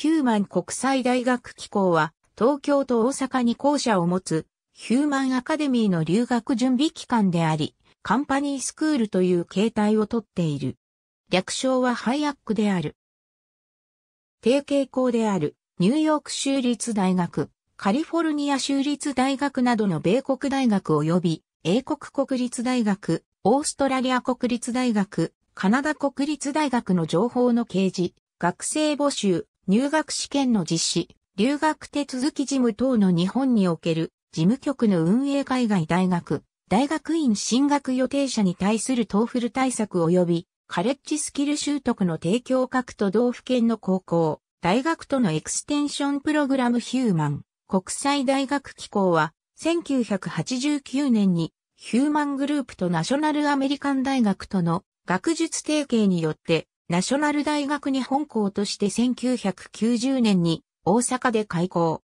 ヒューマン国際大学機構は、東京と大阪に校舎を持つ、ヒューマンアカデミーの留学準備機関であり、カンパニースクールという形態をとっている。略称はハイアックである。提携校である、ニューヨーク州立大学、カリフォルニア州立大学などの米国大学及び、英国国立大学、オーストラリア国立大学、カナダ国立大学の情報の掲示、学生募集、入学試験の実施、留学手続き事務等の日本における事務局の運営海外大学、大学院進学予定者に対するトーフル対策及びカレッジスキル習得の提供各都道府県の高校、大学とのエクステンションプログラムヒューマン国際大学機構は1989年にヒューマングループとナショナルアメリカン大学との学術提携によってナショナル大学に本校として1990年に大阪で開校。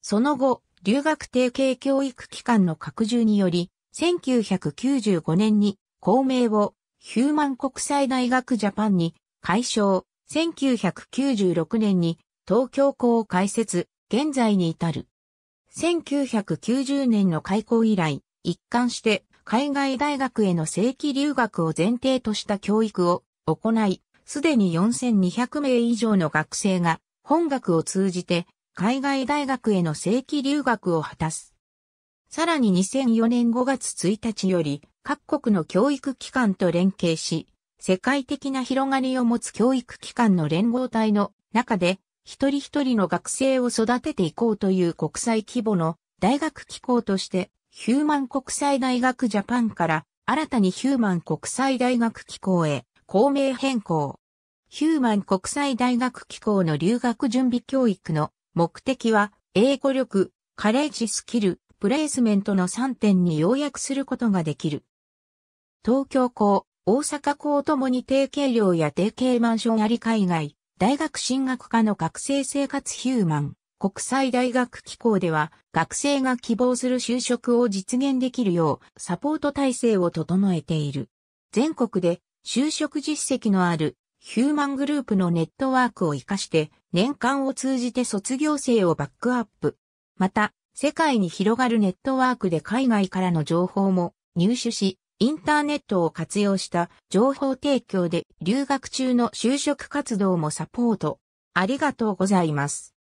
その後、留学提携教育機関の拡充により、1995年に校名をヒューマン国際大学ジャパンに改称、1996年に東京校を開設、現在に至る。1990年の開校以来、一貫して海外大学への正規留学を前提とした教育を行い、すでに4200名以上の学生が本学を通じて海外大学への正規留学を果たす。さらに2004年5月1日より各国の教育機関と連携し、世界的な広がりを持つ教育機関の連合体の中で一人一人の学生を育てていこうという国際規模の大学機構としてヒューマン国際大学ジャパンから新たにヒューマン国際大学機構へ公名変更。ヒューマン国際大学機構の留学準備教育の目的は、英語力、カレッジスキル、プレイスメントの3点に要約することができる。東京校、大阪校ともに定型寮や定型マンションあり海外、大学進学科の学生生活ヒューマン、国際大学機構では、学生が希望する就職を実現できるよう、サポート体制を整えている。全国で、就職実績のあるヒューマングループのネットワークを活かして年間を通じて卒業生をバックアップ。また、世界に広がるネットワークで海外からの情報も入手し、インターネットを活用した情報提供で留学中の就職活動もサポート。ありがとうございます。